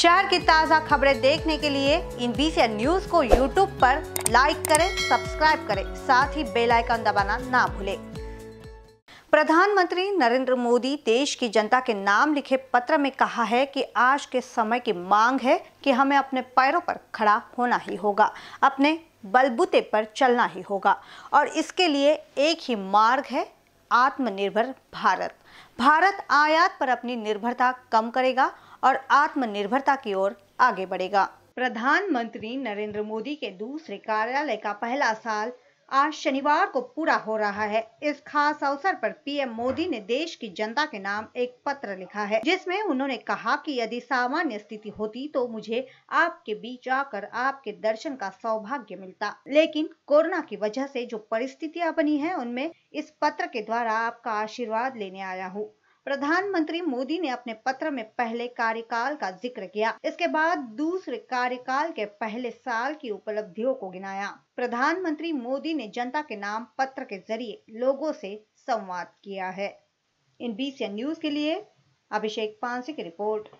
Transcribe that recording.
शहर की ताज़ा खबरें देखने के लिए इन बीसी न्यूज को यूट्यूब पर लाइक करें सब्सक्राइब करें साथ ही बेल आइकन दबाना ना भूलें प्रधानमंत्री नरेंद्र मोदी देश की जनता के नाम लिखे पत्र में कहा है कि आज के समय की मांग है कि हमें अपने पैरों पर खड़ा होना ही होगा अपने बलबूते पर चलना ही होगा और इसके लिए एक ही मार्ग है आत्मनिर्भर भारत भारत आयात पर अपनी निर्भरता कम करेगा और आत्मनिर्भरता की ओर आगे बढ़ेगा प्रधानमंत्री नरेंद्र मोदी के दूसरे कार्यालय का पहला साल आज शनिवार को पूरा हो रहा है इस खास अवसर पर पीएम मोदी ने देश की जनता के नाम एक पत्र लिखा है जिसमें उन्होंने कहा कि यदि सामान्य स्थिति होती तो मुझे आपके बीच आकर आपके दर्शन का सौभाग्य मिलता लेकिन कोरोना की वजह से जो परिस्थितियां बनी है उनमें इस पत्र के द्वारा आपका आशीर्वाद लेने आया हूँ प्रधानमंत्री मोदी ने अपने पत्र में पहले कार्यकाल का जिक्र किया इसके बाद दूसरे कार्यकाल के पहले साल की उपलब्धियों को गिनाया प्रधानमंत्री मोदी ने जनता के नाम पत्र के जरिए लोगों से संवाद किया है इन बीसीएन न्यूज के लिए अभिषेक पांसे की रिपोर्ट